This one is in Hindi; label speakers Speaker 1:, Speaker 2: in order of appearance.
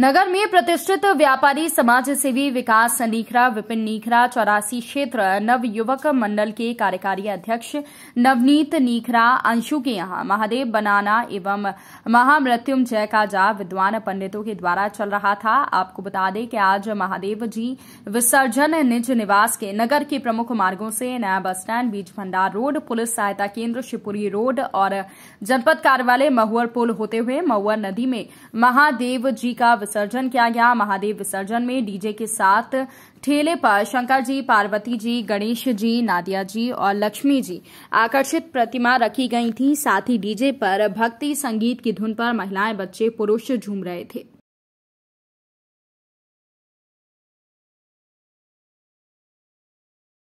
Speaker 1: नगर में प्रतिष्ठित व्यापारी समाज सेवी विकास नीखरा विपिन नीखरा चौरासी क्षेत्र नव युवक मंडल के कार्यकारी अध्यक्ष नवनीत नीखरा अंशु के यहां महादेव बनाना एवं महामृत्युंजय का जाप विद्वान पंडितों के द्वारा चल रहा था आपको बता दें कि आज महादेव जी विसर्जन निज निवास के नगर के प्रमुख मार्गो से नया बस स्टैंड बीज भंडार रोड पुलिस सहायता केन्द्र शिवपुरी रोड और जनपद कार्यालय महुअर पुल होते हुए महुअर नदी में महादेव जी का विसर्जन किया गया महादेव विसर्जन में डीजे के साथ ठेले पर शंकर जी पार्वती जी गणेश जी नादिया जी और लक्ष्मी जी आकर्षित प्रतिमा रखी गई थी साथ ही डीजे पर भक्ति संगीत की धुन पर महिलाएं बच्चे पुरुष झूम रहे थे